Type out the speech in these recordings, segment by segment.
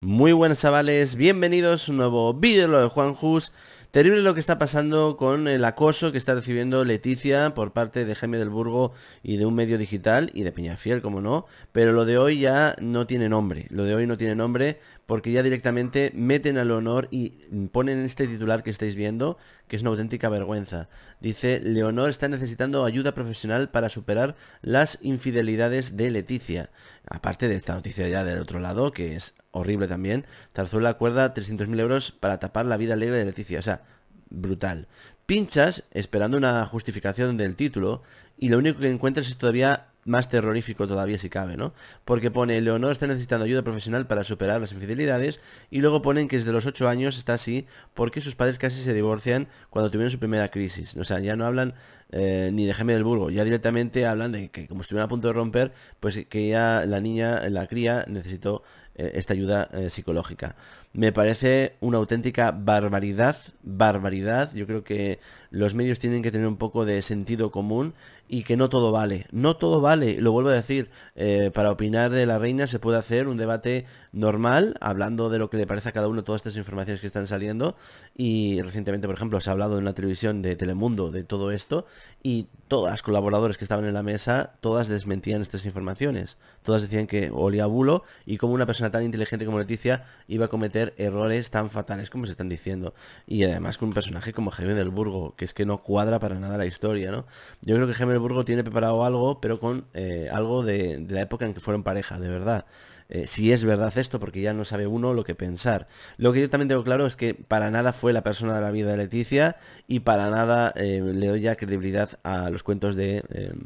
Muy buenas chavales, bienvenidos a un nuevo vídeo de Juan Jus, Terrible lo que está pasando con el acoso que está recibiendo Leticia por parte de Jaime del Burgo y de un medio digital y de Peñafiel, como no, pero lo de hoy ya no tiene nombre, lo de hoy no tiene nombre porque ya directamente meten a Leonor y ponen este titular que estáis viendo, que es una auténtica vergüenza. Dice, Leonor está necesitando ayuda profesional para superar las infidelidades de Leticia. Aparte de esta noticia ya del otro lado, que es horrible también. Zarzuela acuerda 300.000 euros para tapar la vida alegre de Leticia. O sea, brutal. Pinchas esperando una justificación del título y lo único que encuentras es todavía más terrorífico todavía si cabe, ¿no? Porque pone, Leonor está necesitando ayuda profesional para superar las infidelidades y luego ponen que desde los 8 años está así porque sus padres casi se divorcian cuando tuvieron su primera crisis. O sea, ya no hablan eh, ni de Jaime del Burgo, ya directamente hablan de que como estuvieron a punto de romper, pues que ya la niña, la cría, necesitó eh, esta ayuda eh, psicológica. Me parece una auténtica barbaridad, barbaridad. Yo creo que los medios tienen que tener un poco de sentido común y que no todo vale. No todo vale, lo vuelvo a decir, eh, para opinar de la reina se puede hacer un debate normal, hablando de lo que le parece a cada uno todas estas informaciones que están saliendo. Y recientemente, por ejemplo, se ha hablado en la televisión de Telemundo de todo esto y todas las colaboradores que estaban en la mesa, todas desmentían estas informaciones. Todas decían que olía a bulo y como una persona tan inteligente como Leticia iba a cometer errores tan fatales como se están diciendo. Y además con un personaje como Javier del Burgo, que es que no cuadra para nada la historia, ¿no? Yo creo que Burgo tiene preparado algo, pero con eh, algo de, la época en que fueron pareja, de verdad. Eh, si es verdad esto, porque ya no sabe uno lo que pensar. Lo que yo también tengo claro es que para nada fue la persona de la vida de Leticia y para nada eh, le doy ya credibilidad a los cuentos de em,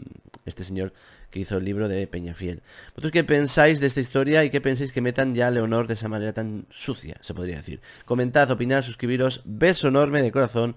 este señor que hizo el libro de Peñafiel. ¿Vosotros qué pensáis de esta historia y qué pensáis que metan ya a Leonor de esa manera tan sucia, se podría decir? Comentad, opinad, suscribiros. Beso enorme de corazón